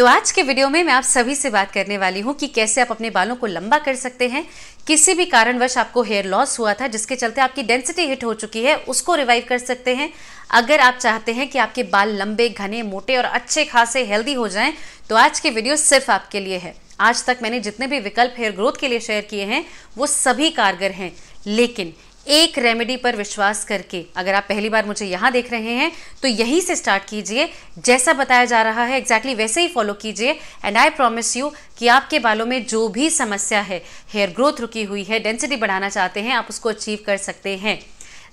तो आज के वीडियो में मैं आप सभी से बात करने वाली हूँ कि कैसे आप अपने बालों को लंबा कर सकते हैं किसी भी कारणवश आपको हेयर लॉस हुआ था जिसके चलते आपकी डेंसिटी हिट हो चुकी है उसको रिवाइव कर सकते हैं अगर आप चाहते हैं कि आपके बाल लंबे घने मोटे और अच्छे खासे हेल्दी हो जाएं तो आज की वीडियो सिर्फ आपके लिए है आज तक मैंने जितने भी विकल्प हेयर ग्रोथ के लिए शेयर किए हैं वो सभी कारगर हैं लेकिन एक रेमेडी पर विश्वास करके अगर आप पहली बार मुझे यहां देख रहे हैं तो यहीं से स्टार्ट कीजिए जैसा बताया जा रहा है एग्जैक्टली exactly वैसे ही फॉलो कीजिए एंड आई प्रॉमिस यू कि आपके बालों में जो भी समस्या है हेयर ग्रोथ रुकी हुई है डेंसिटी बढ़ाना चाहते हैं आप उसको अचीव कर सकते हैं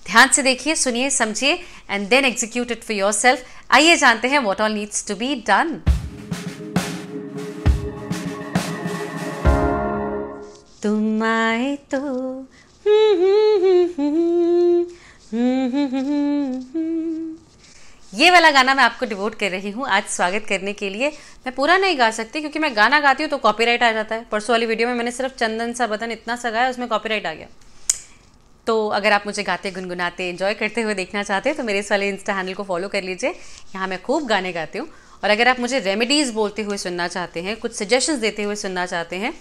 ध्यान से देखिए सुनिए समझिए and then execute it for yourself आइए जानते हैं what all needs to be done तुम आए तो ये वाला गाना मैं आपको डिवोट कर रही हूँ आज स्वागत करने के लिए मैं पूरा नहीं गा सकती क्योंकि मैं गाना गाती हूँ तो कॉपीराइट आ जाता है परसों वाली वीडियो में मैंने सिर्फ चंदन सा बदन इतना सा गाया उसमें कॉपीराइट आ गया तो अगर आप मुझे गाते गुनगुनाते इन्जॉय करते हुए देखना चाहते हैं तो मेरे इस वाले इंस्टा हैंडल को फॉलो कर लीजिए यहाँ मैं खूब गाने गाती हूँ और अगर आप मुझे रेमेडीज़ बोलते हुए सुनना चाहते हैं कुछ सजेशंस देते हुए सुनना चाहते हैं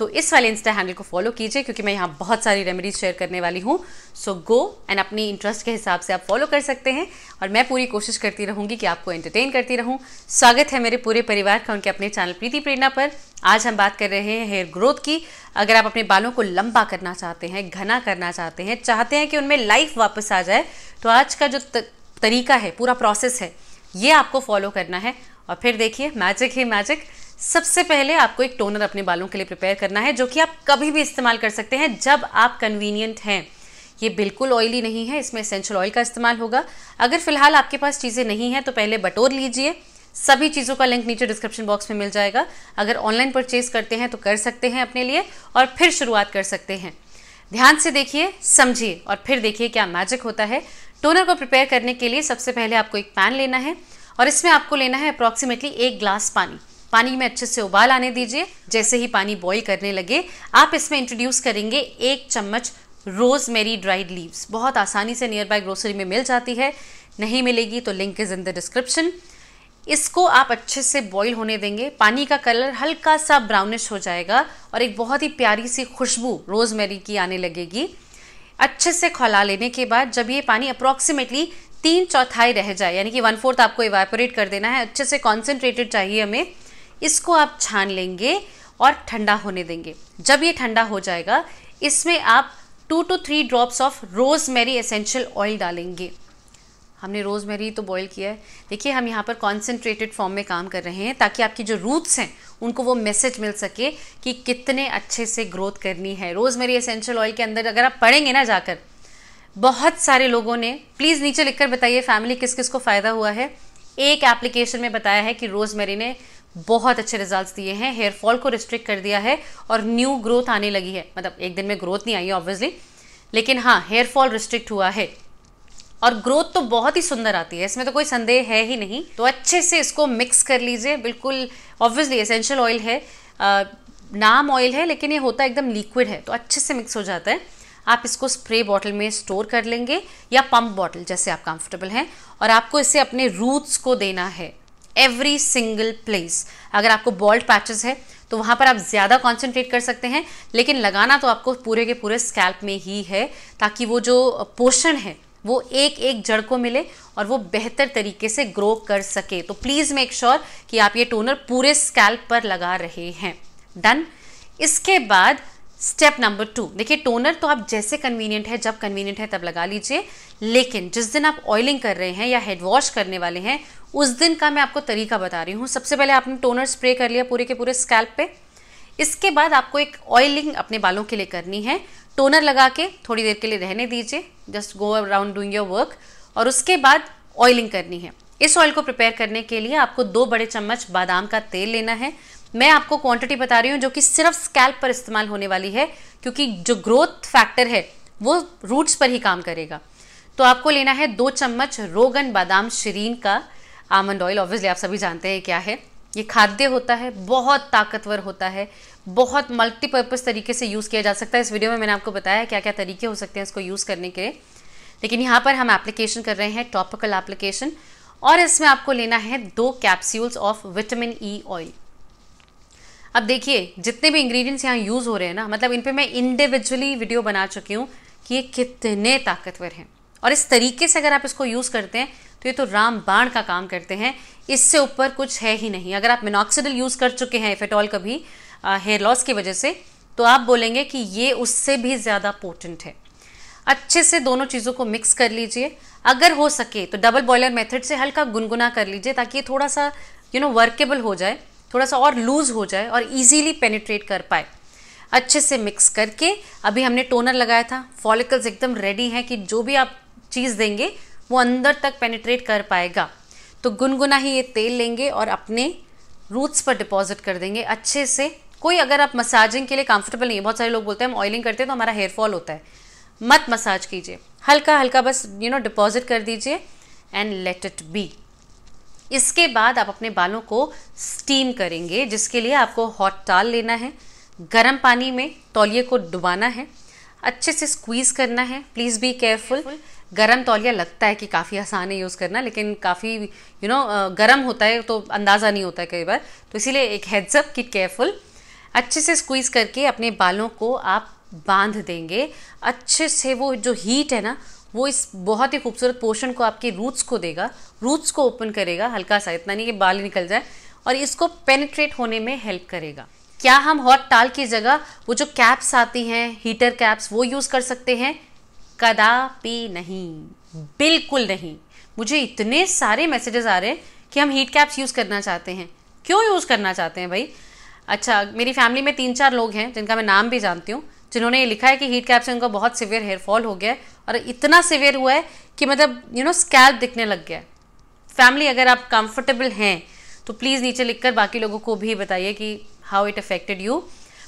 तो इस वाले इंस्टा हैंडल को फॉलो कीजिए क्योंकि मैं यहाँ बहुत सारी रेमेडीज शेयर करने वाली हूँ सो गो एंड अपनी इंटरेस्ट के हिसाब से आप फॉलो कर सकते हैं और मैं पूरी कोशिश करती रहूँगी कि आपको एंटरटेन करती रहूँ स्वागत है मेरे पूरे परिवार का उनके अपने चैनल प्रीति प्रेरणा पर आज हम बात कर रहे हैं हेयर ग्रोथ की अगर आप अपने बालों को लंबा करना चाहते हैं घना करना चाहते हैं चाहते हैं कि उनमें लाइफ वापस आ जाए तो आज का जो तरीका है पूरा प्रोसेस है ये आपको फॉलो करना है और फिर देखिए मैजिक ही मैजिक सबसे पहले आपको एक टोनर अपने बालों के लिए प्रिपेयर करना है जो कि आप कभी भी इस्तेमाल कर सकते हैं जब आप कन्वीनियंट हैं ये बिल्कुल ऑयली नहीं है इसमें एसेंशियल ऑयल का इस्तेमाल होगा अगर फिलहाल आपके पास चीज़ें नहीं हैं तो पहले बटोर लीजिए सभी चीज़ों का लिंक नीचे डिस्क्रिप्शन बॉक्स में मिल जाएगा अगर ऑनलाइन परचेज करते हैं तो कर सकते हैं अपने लिए और फिर शुरुआत कर सकते हैं ध्यान से देखिए समझिए और फिर देखिए क्या मैजिक होता है टोनर को प्रिपेयर करने के लिए सबसे पहले आपको एक पैन लेना है और इसमें आपको लेना है अप्रॉक्सीमेटली एक ग्लास पानी पानी में अच्छे से उबाल आने दीजिए जैसे ही पानी बॉईल करने लगे आप इसमें इंट्रोड्यूस करेंगे एक चम्मच रोजमेरी ड्राइड लीव्स बहुत आसानी से नियर बाय ग्रोसरी में मिल जाती है नहीं मिलेगी तो link is in the description इसको आप अच्छे से बॉईल होने देंगे पानी का कलर हल्का सा ब्राउनिश हो जाएगा और एक बहुत ही प्यारी सी खुशबू रोजमेरी की आने लगेगी अच्छे से खौला लेने के बाद जब ये पानी अप्रॉक्सीमेटली तीन चौथाई रह जाए यानी कि वन फोर्थ आपको इवेपोरेट कर देना है अच्छे से कॉन्सेंट्रेटेड चाहिए हमें इसको आप छान लेंगे और ठंडा होने देंगे जब ये ठंडा हो जाएगा इसमें आप two two three drops of rosemary essential oil डालेंगे हमने रोज मेरी तो बॉयल किया है देखिए हम यहाँ पर कॉन्सेंट्रेटेड फॉर्म में काम कर रहे हैं ताकि आपकी जो रूट्स हैं उनको वो मैसेज मिल सके कि कितने अच्छे से ग्रोथ करनी है रोज़मेरी एसेंशियल ऑयल के अंदर अगर आप पढ़ेंगे ना जाकर बहुत सारे लोगों ने प्लीज़ नीचे लिखकर बताइए फैमिली किस किस को फ़ायदा हुआ है एक एप्लीकेशन में बताया है कि रोजमेरी ने बहुत अच्छे रिजल्ट्स दिए हैं हेयर फॉल को रिस्ट्रिक्ट कर दिया है और न्यू ग्रोथ आने लगी है मतलब एक दिन में ग्रोथ नहीं आई ऑब्वियसली लेकिन हाँ हेयर फॉल रिस्ट्रिक्ट हुआ है और ग्रोथ तो बहुत ही सुंदर आती है इसमें तो कोई संदेह है ही नहीं तो अच्छे से इसको मिक्स कर लीजिए बिल्कुल ऑब्वियसली एसेंशियल ऑयल है आ, नाम ऑयल है लेकिन ये होता एकदम लिक्विड है तो अच्छे से मिक्स हो जाता है आप इसको स्प्रे बॉटल में स्टोर कर लेंगे या पंप बॉटल जैसे आप कंफर्टेबल हैं और आपको इसे अपने रूट्स को देना है एवरी सिंगल प्लेस अगर आपको बॉल्ड पैचेस है तो वहां पर आप ज़्यादा कॉन्सेंट्रेट कर सकते हैं लेकिन लगाना तो आपको पूरे के पूरे स्कैल्प में ही है ताकि वो जो पोषण है वो एक एक जड़ को मिले और वो बेहतर तरीके से ग्रो कर सके तो प्लीज़ मेक श्योर कि आप ये टोनर पूरे स्कैल्प पर लगा रहे हैं डन इसके बाद स्टेप नंबर टू देखिए टोनर तो आप जैसे कन्वीनियंट है जब कन्वीनियंट है तब लगा लीजिए लेकिन जिस दिन आप ऑयलिंग कर रहे हैं या हेड वॉश करने वाले हैं उस दिन का मैं आपको तरीका बता रही हूँ सबसे पहले आपने टोनर स्प्रे कर लिया पूरे के पूरे स्कैल्प पे इसके बाद आपको एक ऑयलिंग अपने बालों के लिए करनी है टोनर लगा के थोड़ी देर के लिए रहने दीजिए just go around doing your work और उसके बाद ऑयलिंग करनी है इस ऑयल को प्रिपेयर करने के लिए आपको दो बड़े चम्मच बादाम का तेल लेना है मैं आपको क्वांटिटी बता रही हूँ जो कि सिर्फ स्कैल्प पर इस्तेमाल होने वाली है क्योंकि जो ग्रोथ फैक्टर है वो रूट्स पर ही काम करेगा तो आपको लेना है दो चम्मच रोगन बादाम शरीन का आमंड ऑयल ऑब्वियसली आप सभी जानते हैं क्या है ये खाद्य होता है बहुत ताकतवर होता है बहुत मल्टीपर्पज़ तरीके से यूज़ किया जा सकता है इस वीडियो में मैंने आपको बताया क्या क्या तरीके हो सकते हैं इसको यूज़ करने के लेकिन यहाँ पर हम एप्लीकेशन कर रहे हैं टॉपिकल एप्लीकेशन और इसमें आपको लेना है दो capsules of vitamin E oil अब देखिए जितने भी इंग्रेडिएंट्स यहाँ यूज़ हो रहे हैं ना मतलब इन पर मैं इंडिविजुअली वीडियो बना चुकी हूँ कि ये कितने ताकतवर हैं और इस तरीके से अगर आप इसको यूज़ करते हैं तो ये तो राम बाण का काम करते हैं इससे ऊपर कुछ है ही नहीं अगर आप मिनॉक्सीडल यूज़ कर चुके हैं इफेटॉल कभी हेयर लॉस की वजह से तो आप बोलेंगे कि ये उससे भी ज़्यादा पोटेंट है अच्छे से दोनों चीज़ों को मिक्स कर लीजिए अगर हो सके तो डबल बॉयलर मेथड से हल्का गुनगुना कर लीजिए ताकि ये थोड़ा सा यू नो वर्केबल हो जाए थोड़ा सा और लूज़ हो जाए और इजीली पेनिट्रेट कर पाए अच्छे से मिक्स करके अभी हमने टोनर लगाया था फॉलिकल्स एकदम रेडी हैं कि जो भी आप चीज़ देंगे वो अंदर तक पेनिट्रेट कर पाएगा तो गुनगुना ही ये तेल लेंगे और अपने रूट्स पर डिपॉजिट कर देंगे अच्छे से कोई अगर आप मसाजिंग के लिए कंफर्टेबल नहीं है बहुत सारे लोग बोलते हैं हम ऑयलिंग करते हैं तो हमारा हेयर फॉल होता है मत मसाज कीजिए हल्का हल्का बस यू नो डिपॉजिट कर दीजिए एंड लेट इट बी इसके बाद आप अपने बालों को स्टीम करेंगे जिसके लिए आपको हॉट टाल लेना है गर्म पानी में तौलिए को डुबाना है अच्छे से स्क्वीज़ करना है प्लीज़ बी केयरफुल गरम तौलिया लगता है कि काफ़ी आसान है यूज़ करना लेकिन काफ़ी यू नो गरम होता है तो अंदाज़ा नहीं होता है कई बार तो इसीलिए एक हेड्सअप कि केयरफुल अच्छे से स्क्वीज़ करके अपने बालों को आप बांध देंगे अच्छे से वो जो हीट है ना वो इस बहुत ही खूबसूरत पोर्शन को आपके रूट्स को देगा रूट्स को ओपन करेगा हल्का सा इतना नहीं कि बाल निकल जाए और इसको पेनिट्रेट होने में हेल्प करेगा क्या हम हॉट टाल की जगह वो जो कैप्स आती हैं हीटर कैप्स वो यूज़ कर सकते हैं कदापि नहीं बिल्कुल नहीं मुझे इतने सारे मैसेजेस आ रहे हैं कि हम हीट कैप्स यूज़ करना चाहते हैं क्यों यूज़ करना चाहते हैं भाई अच्छा मेरी फैमिली में तीन चार लोग हैं जिनका मैं नाम भी जानती हूँ जिन्होंने ये लिखा है कि हीट कैप से उनका बहुत सिवियर हेयर फॉल हो गया है और इतना सिवियर हुआ है कि मतलब यू नो स्कैल्प दिखने लग गया है फैमिली अगर आप कंफर्टेबल हैं तो प्लीज़ नीचे लिखकर बाकी लोगों को भी बताइए कि हाउ इट अफेक्टेड यू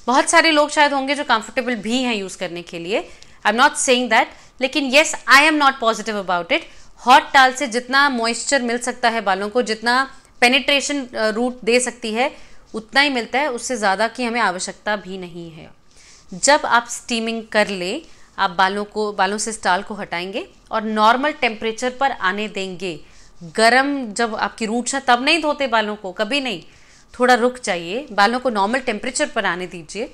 बहुत सारे लोग शायद होंगे जो कंफर्टेबल भी हैं यूज़ करने के लिए I am not saying that लेकिन yes I am not positive about it hot towel से जितना मॉइस्चर मिल सकता है बालों को जितना पेनिट्रेशन रूट uh, दे सकती है उतना ही मिलता है उससे ज़्यादा की हमें आवश्यकता भी नहीं है जब आप स्टीमिंग कर ले आप बालों को बालों से स्टाल को हटाएंगे और नॉर्मल टेम्परेचर पर आने देंगे गर्म जब आपकी रूट्स है तब नहीं धोते बालों को कभी नहीं थोड़ा रुक जाइए बालों को नॉर्मल टेम्परेचर पर आने दीजिए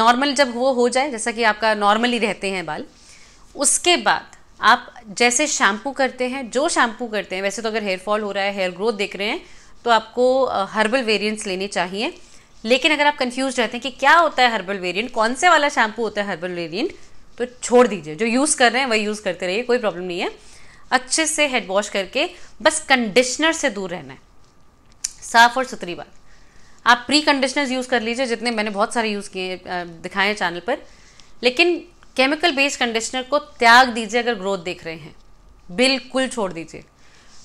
नॉर्मल जब वो हो जाए जैसा कि आपका नॉर्मली रहते हैं बाल उसके बाद आप जैसे शैम्पू करते हैं जो शैम्पू करते हैं वैसे तो अगर हेयर फॉल हो रहा है हेयर ग्रोथ देख रहे हैं तो आपको हर्बल वेरिएंट्स लेने चाहिए लेकिन अगर आप कंफ्यूज रहते हैं कि क्या होता है हर्बल वेरिएंट कौन से वाला शैम्पू होता है हर्बल वेरिएंट तो छोड़ दीजिए जो यूज़ कर रहे हैं वही यूज़ करते रहिए कोई प्रॉब्लम नहीं है अच्छे से हेड वॉश करके बस कंडीशनर से दूर रहना है साफ और सुथरी बात आप प्री कंडीशनर्स यूज़ कर लीजिए जितने मैंने बहुत सारे यूज़ किए दिखाए हैं चैनल पर लेकिन केमिकल बेस्ड कंडीशनर को त्याग दीजिए अगर ग्रोथ देख रहे हैं बिल्कुल छोड़ दीजिए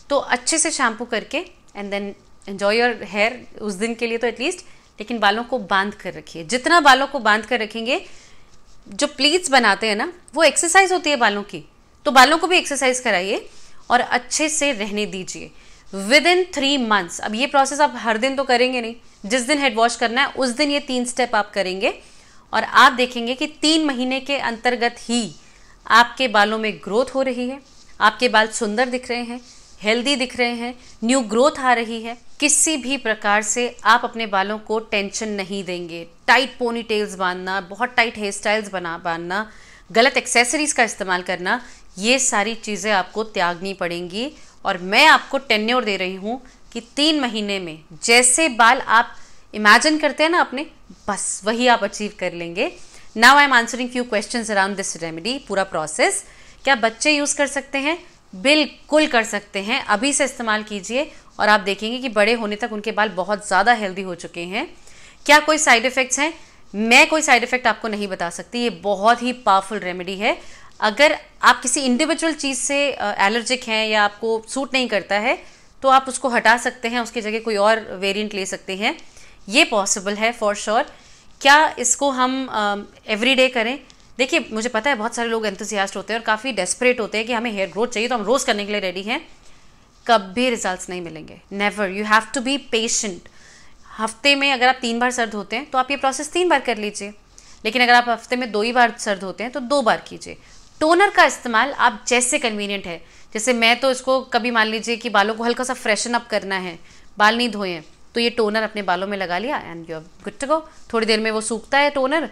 तो अच्छे से शैम्पू करके and then enjoy your hair उस दिन के लिए तो एटलीस्ट लेकिन बालों को बांध कर रखिए जितना बालों को बांध कर रखेंगे जो प्लीट्स बनाते हैं ना वो एक्सरसाइज होती है बालों की तो बालों को भी एक्सरसाइज कराइए और अच्छे से रहने दीजिए विद इन थ्री मंथ्स अब ये प्रोसेस आप हर दिन तो करेंगे नहीं जिस दिन हेड वॉश करना है उस दिन ये तीन स्टेप आप करेंगे और आप देखेंगे कि तीन महीने के अंतर्गत ही आपके बालों में ग्रोथ हो रही है आपके बाल सुंदर दिख रहे हैं हेल्दी दिख रहे हैं न्यू ग्रोथ आ रही है किसी भी प्रकार से आप अपने बालों को टेंशन नहीं देंगे टाइट पोनी टेल्स बांधना बहुत टाइट हेयर स्टाइल्स बना बांधना गलत एक्सेसरीज़ का इस्तेमाल करना ये सारी चीज़ें आपको त्यागनी पड़ेंगी और मैं आपको टेन्योर दे रही हूँ कि तीन महीने में जैसे बाल आप इमेजिन करते हैं ना अपने बस वही आप अचीव कर लेंगे now I am answering few question around this remedy पूरा प्रोसेस क्या बच्चे यूज़ कर सकते हैं बिल्कुल कर सकते हैं अभी से इस्तेमाल कीजिए और आप देखेंगे कि बड़े होने तक उनके बाल बहुत ज़्यादा हेल्दी हो चुके हैं क्या कोई साइड इफ़ेक्ट्स हैं मैं कोई साइड इफ़ेक्ट आपको नहीं बता सकती ये बहुत ही पावरफुल रेमेडी है अगर आप किसी इंडिविजुअल चीज़ से एलर्जिक हैं या आपको सूट नहीं करता है तो आप उसको हटा सकते हैं उसकी जगह कोई और वेरियंट ले सकते हैं ये पॉसिबल है फॉर श्योर sure. क्या इसको हम एवरी डे करें देखिए मुझे पता है बहुत सारे लोग एंथुसियास्ट होते हैं और काफ़ी डेस्परेट होते हैं कि हमें हेयर ग्रोथ चाहिए तो हम रोज़ करने के लिए रेडी हैं कभी रिजल्ट्स नहीं मिलेंगे never you have to be patient हफ्ते में अगर आप तीन बार सर धोते हैं तो आप ये प्रोसेस तीन बार कर लीजिए लेकिन अगर आप हफ्ते में दो ही बार सर धोते हैं तो दो बार कीजिए टोनर का इस्तेमाल आप जैसे कन्वीनियंट है जैसे मैं तो इसको कभी मान लीजिए कि बालों को हल्का सा फ्रेशन अप करना है बाल नहीं धोए तो ये टोनर अपने बालों में लगा लिया and you good to go थोड़ी देर में वो सूखता है टोनर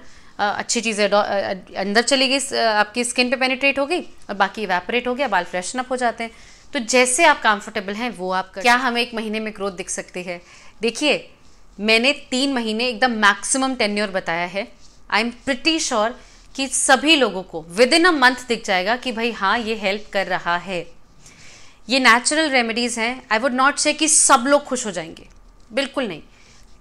अच्छी चीज़ें अंदर चली गई आपकी स्किन पे पेनिट्रेट हो गई और बाकी वैपरेट हो गया बाल फ्रेशन अप हो जाते हैं तो जैसे आप कंफर्टेबल हैं वो आप क्या हमें एक महीने में ग्रोथ दिख सकती है देखिए मैंने तीन महीने एकदम मैक्सिमम टेन्योर बताया है आई एम प्रिटी श्योर कि सभी लोगों को विद इन अ मंथ दिख जाएगा कि भाई हाँ ये हेल्प कर रहा है ये नेचुरल रेमेडीज़ हैं आई वुड नॉट से कि सब लोग खुश हो जाएंगे बिल्कुल नहीं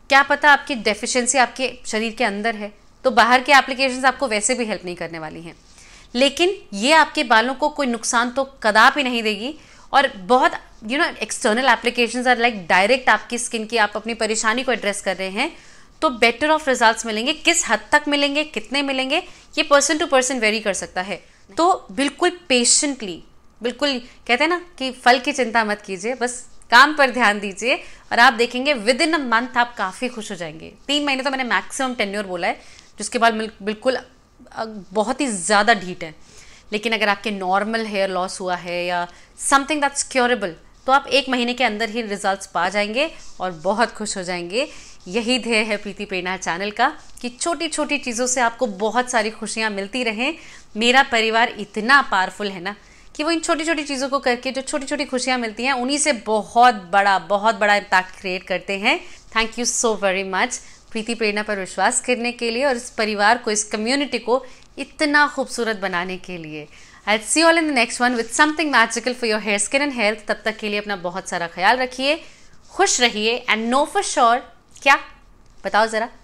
क्या पता आपकी डेफिशिएंसी आपके शरीर के अंदर है तो बाहर के एप्लीकेशन आपको वैसे भी हेल्प नहीं करने वाली हैं लेकिन ये आपके बालों को कोई नुकसान तो कदापि नहीं देगी और बहुत you know external application are like direct आपकी स्किन की आप अपनी परेशानी को एड्रेस कर रहे हैं तो बेटर ऑफ रिजल्ट्स मिलेंगे किस हद तक मिलेंगे कितने मिलेंगे ये पर्सन टू पर्सन वेरी कर सकता है तो बिल्कुल पेशेंटली बिल्कुल कहते हैं ना कि फल की चिंता मत कीजिए बस काम पर ध्यान दीजिए और आप देखेंगे विद इन अ मंथ आप काफ़ी खुश हो जाएंगे तीन महीने तो मैंने मैक्सिमम टेन्योर बोला है जिसके बाल बिल्कुल बहुत ही ज़्यादा ढीट है लेकिन अगर आपके नॉर्मल हेयर लॉस हुआ है या समथिंग दैट्स क्योरेबल तो आप एक महीने के अंदर ही रिजल्ट्स पा जाएंगे और बहुत खुश हो जाएंगे यही ध्येय है प्रीति पेना चैनल का कि छोटी छोटी चीज़ों से आपको बहुत सारी खुशियाँ मिलती रहें मेरा परिवार इतना पावरफुल है ना कि वो इन छोटी छोटी चीज़ों को करके जो छोटी छोटी खुशियाँ मिलती हैं उन्हीं से बहुत बड़ा बहुत बड़ा इम्पैक्ट क्रिएट करते हैं thank you so very much Preeti प्रेरणा पर विश्वास करने के लिए और इस परिवार को इस कम्युनिटी को इतना खूबसूरत बनाने के लिए I see all in the next one with something magical for your hair skin and health तब तक के लिए अपना बहुत सारा ख्याल रखिए खुश रहिए एंड नो फॉर श्योर क्या बताओ ज़रा